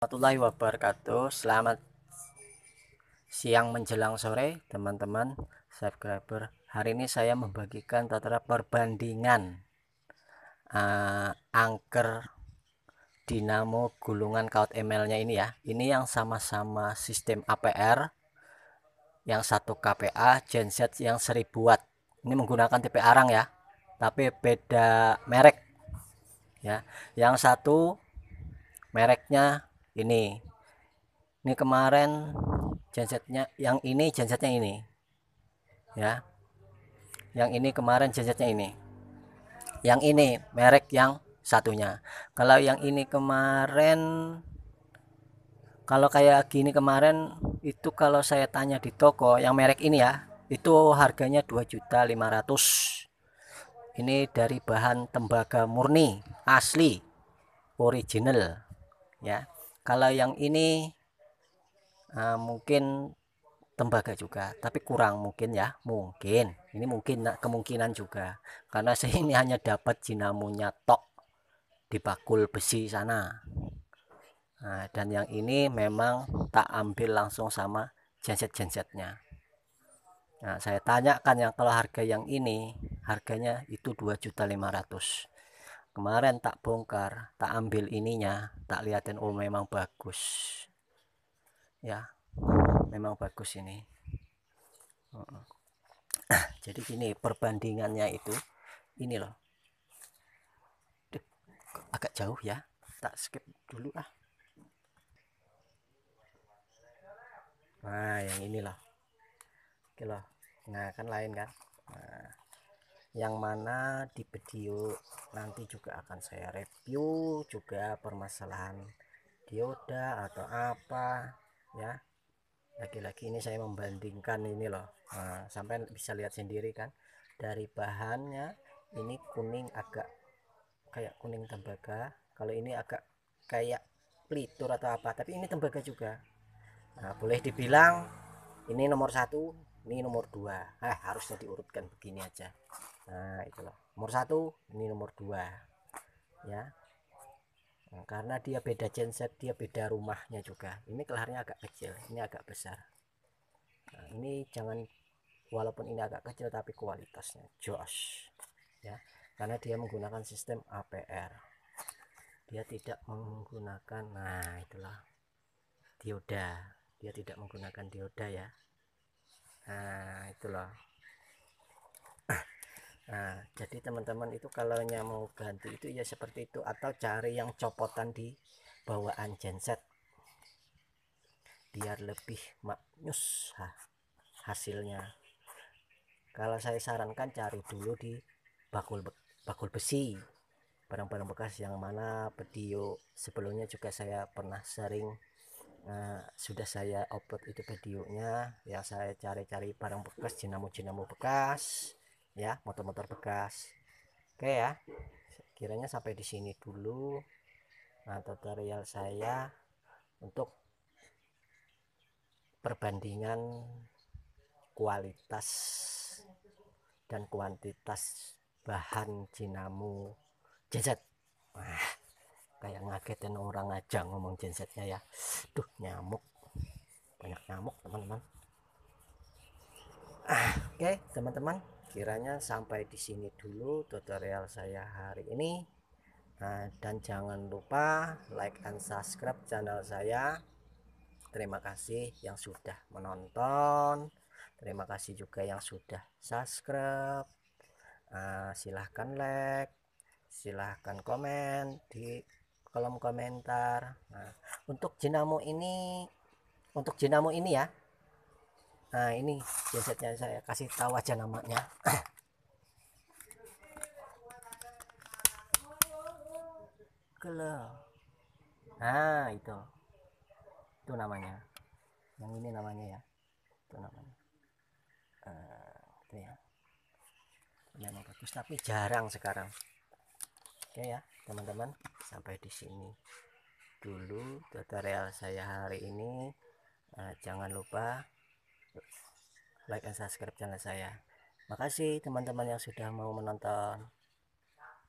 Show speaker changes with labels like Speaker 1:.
Speaker 1: warahmatullahi wabarakatuh selamat siang menjelang sore teman-teman subscriber hari ini saya membagikan tata perbandingan uh, angker dinamo gulungan kaut ml nya ini ya ini yang sama-sama sistem APR yang satu KPA genset yang 1000 watt ini menggunakan TP arang ya tapi beda merek ya yang satu mereknya ini ini kemarin gensetnya yang ini gensetnya ini ya yang ini kemarin gensetnya ini yang ini merek yang satunya kalau yang ini kemarin kalau kayak gini kemarin itu kalau saya tanya di toko yang merek ini ya itu harganya 2.500 ini dari bahan tembaga murni asli original ya kalau yang ini uh, mungkin tembaga juga tapi kurang mungkin ya mungkin ini mungkin kemungkinan juga karena saya ini hanya dapat jinamunya tok di bakul besi sana nah, dan yang ini memang tak ambil langsung sama genset-gensetnya nah saya tanyakan yang kalau harga yang ini harganya itu 2.500 kemarin tak bongkar tak ambil ininya tak liatin oh memang bagus ya memang bagus ini jadi gini perbandingannya itu ini loh agak jauh ya tak skip dulu ah nah yang inilah oke loh nah kan lain kan yang mana di video nanti juga akan saya review juga permasalahan dioda atau apa ya lagi-lagi ini saya membandingkan ini loh nah, sampai bisa lihat sendiri kan dari bahannya ini kuning agak kayak kuning tembaga kalau ini agak kayak pelitur atau apa tapi ini tembaga juga nah, boleh dibilang ini nomor satu ini nomor dua eh, harusnya diurutkan begini aja nah itulah nomor satu ini nomor dua ya nah, karena dia beda genset dia beda rumahnya juga ini kelarnya agak kecil ini agak besar nah, ini jangan walaupun ini agak kecil tapi kualitasnya josh ya karena dia menggunakan sistem APR dia tidak menggunakan nah itulah dioda dia tidak menggunakan dioda ya nah itulah Nah, jadi teman-teman itu kalau mau ganti itu ya seperti itu atau cari yang copotan di bawaan genset biar lebih maknyus hasilnya. Kalau saya sarankan cari dulu di bakul bakul besi barang-barang bekas yang mana video sebelumnya juga saya pernah sering uh, sudah saya upload itu videonya ya saya cari-cari barang bekas jenamo dinamo bekas ya motor-motor bekas oke ya kiranya sampai di sini dulu nah tutorial saya untuk perbandingan kualitas dan kuantitas bahan jinamu jenset nah, kayak ngagetin orang aja ngomong jensetnya ya duh nyamuk banyak nyamuk teman-teman ah, oke okay, teman-teman kiranya sampai di sini dulu tutorial saya hari ini nah, dan jangan lupa like and subscribe channel saya terima kasih yang sudah menonton terima kasih juga yang sudah subscribe nah, silahkan like silahkan komen di kolom komentar nah, untuk jinamu ini untuk jinamu ini ya nah ini jasetnya saya kasih tahu aja namanya kele nah itu itu namanya yang ini namanya ya itu namanya uh, itu ya memang bagus tapi jarang sekarang oke ya teman-teman sampai di sini dulu tutorial saya hari ini uh, jangan lupa like and subscribe channel saya makasih teman-teman yang sudah mau menonton